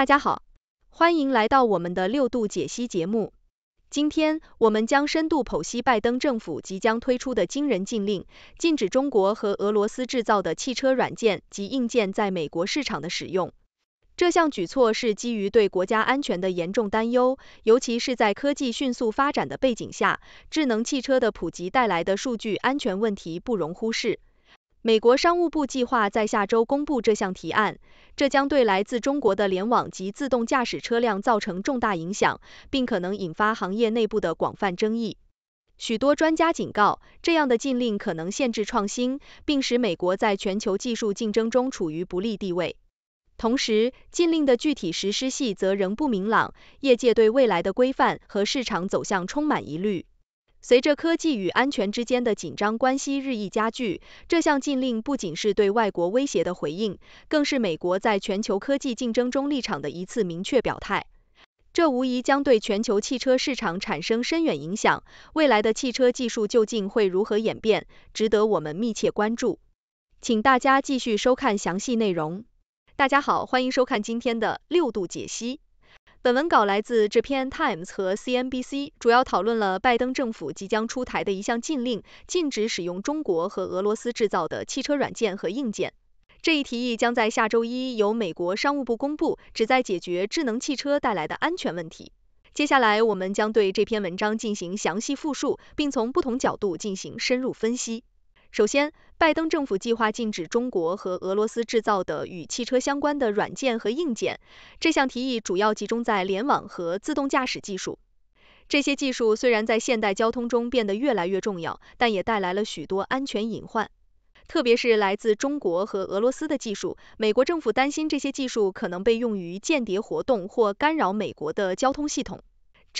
大家好，欢迎来到我们的六度解析节目。今天，我们将深度剖析拜登政府即将推出的惊人禁令，禁止中国和俄罗斯制造的汽车软件及硬件在美国市场的使用。这项举措是基于对国家安全的严重担忧，尤其是在科技迅速发展的背景下，智能汽车的普及带来的数据安全问题不容忽视。美国商务部计划在下周公布这项提案，这将对来自中国的联网及自动驾驶车辆造成重大影响，并可能引发行业内部的广泛争议。许多专家警告，这样的禁令可能限制创新，并使美国在全球技术竞争中处于不利地位。同时，禁令的具体实施细则仍不明朗，业界对未来的规范和市场走向充满疑虑。随着科技与安全之间的紧张关系日益加剧，这项禁令不仅是对外国威胁的回应，更是美国在全球科技竞争中立场的一次明确表态。这无疑将对全球汽车市场产生深远影响。未来的汽车技术究竟会如何演变，值得我们密切关注。请大家继续收看详细内容。大家好，欢迎收看今天的六度解析。本文稿来自《t h Times》和《CNBC》，主要讨论了拜登政府即将出台的一项禁令，禁止使用中国和俄罗斯制造的汽车软件和硬件。这一提议将在下周一由美国商务部公布，旨在解决智能汽车带来的安全问题。接下来，我们将对这篇文章进行详细复述，并从不同角度进行深入分析。首先，拜登政府计划禁止中国和俄罗斯制造的与汽车相关的软件和硬件。这项提议主要集中在联网和自动驾驶技术。这些技术虽然在现代交通中变得越来越重要，但也带来了许多安全隐患。特别是来自中国和俄罗斯的技术，美国政府担心这些技术可能被用于间谍活动或干扰美国的交通系统。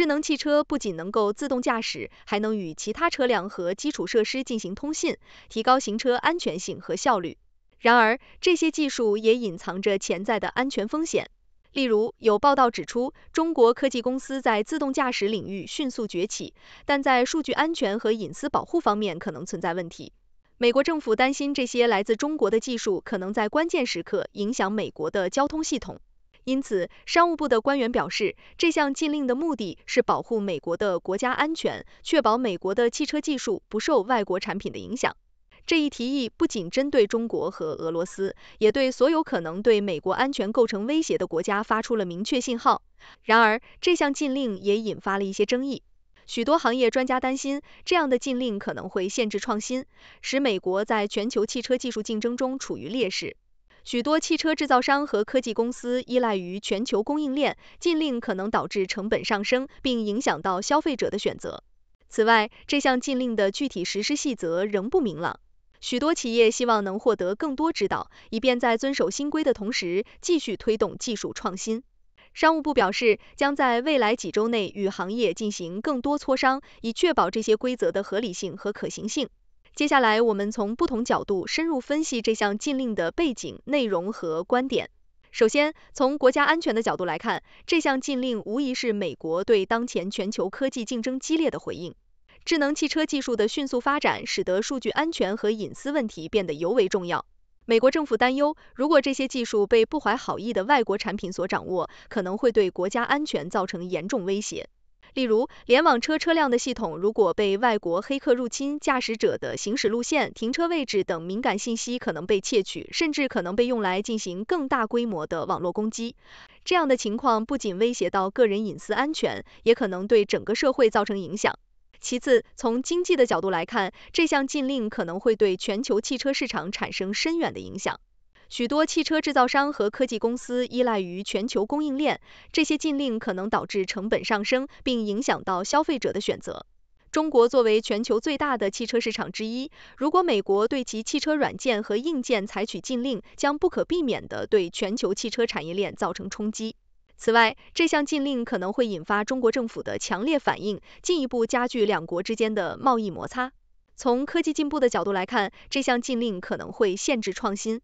智能汽车不仅能够自动驾驶，还能与其他车辆和基础设施进行通信，提高行车安全性和效率。然而，这些技术也隐藏着潜在的安全风险。例如，有报道指出，中国科技公司在自动驾驶领域迅速崛起，但在数据安全和隐私保护方面可能存在问题。美国政府担心这些来自中国的技术可能在关键时刻影响美国的交通系统。因此，商务部的官员表示，这项禁令的目的是保护美国的国家安全，确保美国的汽车技术不受外国产品的影响。这一提议不仅针对中国和俄罗斯，也对所有可能对美国安全构成威胁的国家发出了明确信号。然而，这项禁令也引发了一些争议。许多行业专家担心，这样的禁令可能会限制创新，使美国在全球汽车技术竞争中处于劣势。许多汽车制造商和科技公司依赖于全球供应链，禁令可能导致成本上升，并影响到消费者的选择。此外，这项禁令的具体实施细则仍不明朗，许多企业希望能获得更多指导，以便在遵守新规的同时继续推动技术创新。商务部表示，将在未来几周内与行业进行更多磋商，以确保这些规则的合理性和可行性。接下来，我们从不同角度深入分析这项禁令的背景、内容和观点。首先，从国家安全的角度来看，这项禁令无疑是美国对当前全球科技竞争激烈的回应。智能汽车技术的迅速发展，使得数据安全和隐私问题变得尤为重要。美国政府担忧，如果这些技术被不怀好意的外国产品所掌握，可能会对国家安全造成严重威胁。例如，联网车车辆的系统如果被外国黑客入侵，驾驶者的行驶路线、停车位置等敏感信息可能被窃取，甚至可能被用来进行更大规模的网络攻击。这样的情况不仅威胁到个人隐私安全，也可能对整个社会造成影响。其次，从经济的角度来看，这项禁令可能会对全球汽车市场产生深远的影响。许多汽车制造商和科技公司依赖于全球供应链，这些禁令可能导致成本上升，并影响到消费者的选择。中国作为全球最大的汽车市场之一，如果美国对其汽车软件和硬件采取禁令，将不可避免地对全球汽车产业链造成冲击。此外，这项禁令可能会引发中国政府的强烈反应，进一步加剧两国之间的贸易摩擦。从科技进步的角度来看，这项禁令可能会限制创新。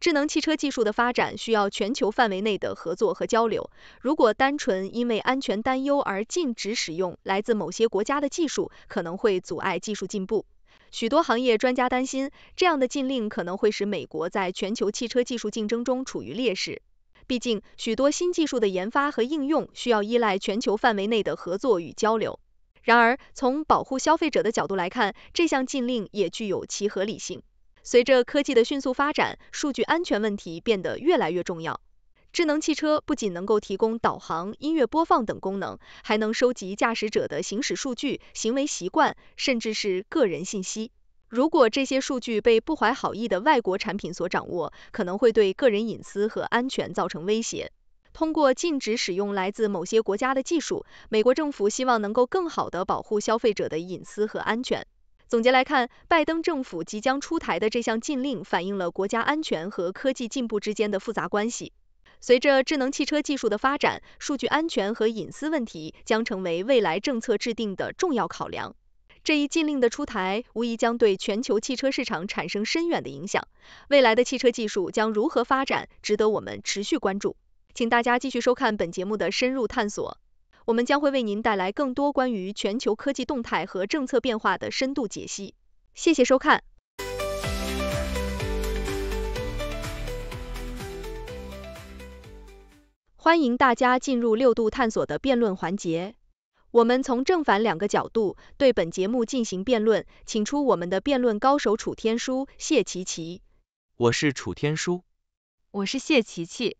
智能汽车技术的发展需要全球范围内的合作和交流。如果单纯因为安全担忧而禁止使用来自某些国家的技术，可能会阻碍技术进步。许多行业专家担心，这样的禁令可能会使美国在全球汽车技术竞争中处于劣势。毕竟，许多新技术的研发和应用需要依赖全球范围内的合作与交流。然而，从保护消费者的角度来看，这项禁令也具有其合理性。随着科技的迅速发展，数据安全问题变得越来越重要。智能汽车不仅能够提供导航、音乐播放等功能，还能收集驾驶者的行驶数据、行为习惯，甚至是个人信息。如果这些数据被不怀好意的外国产品所掌握，可能会对个人隐私和安全造成威胁。通过禁止使用来自某些国家的技术，美国政府希望能够更好地保护消费者的隐私和安全。总结来看，拜登政府即将出台的这项禁令反映了国家安全和科技进步之间的复杂关系。随着智能汽车技术的发展，数据安全和隐私问题将成为未来政策制定的重要考量。这一禁令的出台无疑将对全球汽车市场产生深远的影响。未来的汽车技术将如何发展，值得我们持续关注。请大家继续收看本节目的深入探索。我们将会为您带来更多关于全球科技动态和政策变化的深度解析。谢谢收看。欢迎大家进入六度探索的辩论环节。我们从正反两个角度对本节目进行辩论，请出我们的辩论高手楚天舒、谢琪琪。我是楚天舒。我是谢琪琪。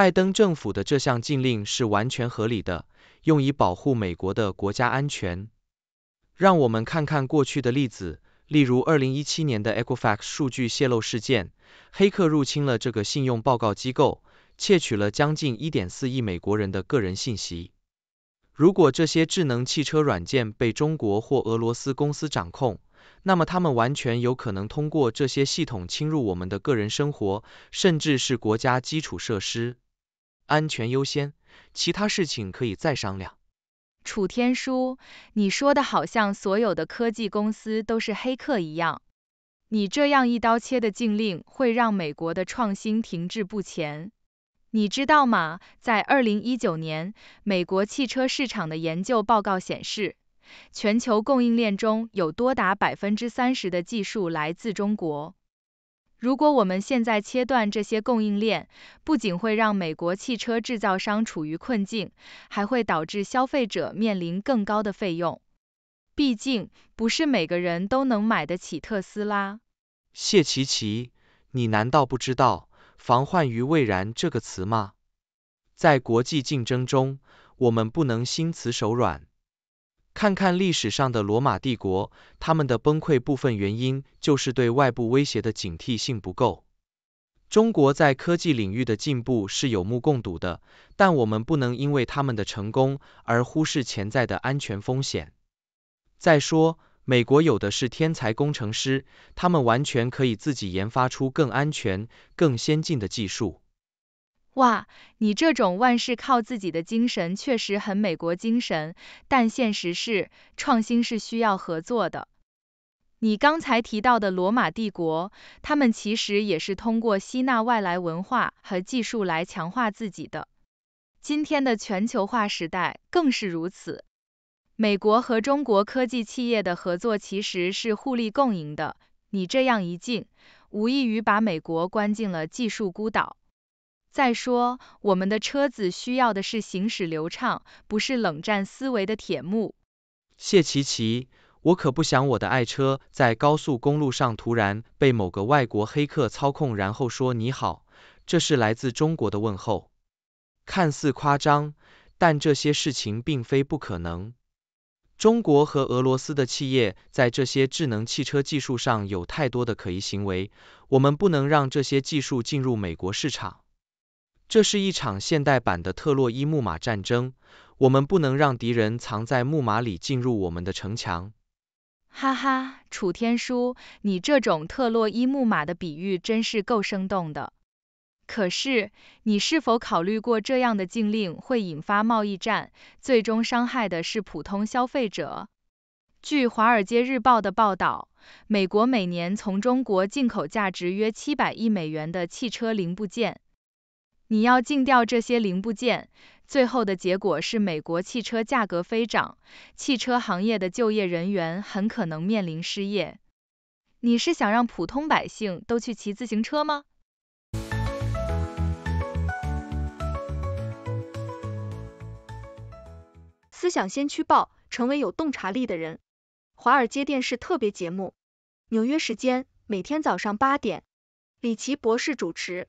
拜登政府的这项禁令是完全合理的，用以保护美国的国家安全。让我们看看过去的例子，例如二零一七年的 Equifax 数据泄露事件，黑客入侵了这个信用报告机构，窃取了将近一点四亿美国人的个人信息。如果这些智能汽车软件被中国或俄罗斯公司掌控，那么他们完全有可能通过这些系统侵入我们的个人生活，甚至是国家基础设施。安全优先，其他事情可以再商量。楚天舒，你说的好像所有的科技公司都是黑客一样，你这样一刀切的禁令会让美国的创新停滞不前。你知道吗？在二零一九年，美国汽车市场的研究报告显示，全球供应链中有多达百分之三十的技术来自中国。如果我们现在切断这些供应链，不仅会让美国汽车制造商处于困境，还会导致消费者面临更高的费用。毕竟，不是每个人都能买得起特斯拉。谢奇奇，你难道不知道“防患于未然”这个词吗？在国际竞争中，我们不能心慈手软。看看历史上的罗马帝国，他们的崩溃部分原因就是对外部威胁的警惕性不够。中国在科技领域的进步是有目共睹的，但我们不能因为他们的成功而忽视潜在的安全风险。再说，美国有的是天才工程师，他们完全可以自己研发出更安全、更先进的技术。哇，你这种万事靠自己的精神确实很美国精神，但现实是，创新是需要合作的。你刚才提到的罗马帝国，他们其实也是通过吸纳外来文化和技术来强化自己的。今天的全球化时代更是如此。美国和中国科技企业的合作其实是互利共赢的，你这样一进，无异于把美国关进了技术孤岛。再说，我们的车子需要的是行驶流畅，不是冷战思维的铁幕。谢琪琪，我可不想我的爱车在高速公路上突然被某个外国黑客操控，然后说你好，这是来自中国的问候。看似夸张，但这些事情并非不可能。中国和俄罗斯的企业在这些智能汽车技术上有太多的可疑行为，我们不能让这些技术进入美国市场。这是一场现代版的特洛伊木马战争，我们不能让敌人藏在木马里进入我们的城墙。哈哈，楚天舒，你这种特洛伊木马的比喻真是够生动的。可是，你是否考虑过这样的禁令会引发贸易战，最终伤害的是普通消费者？据《华尔街日报》的报道，美国每年从中国进口价值约七百亿美元的汽车零部件。你要禁掉这些零部件，最后的结果是美国汽车价格飞涨，汽车行业的就业人员很可能面临失业。你是想让普通百姓都去骑自行车吗？思想先驱报，成为有洞察力的人。华尔街电视特别节目，纽约时间每天早上八点，李奇博士主持。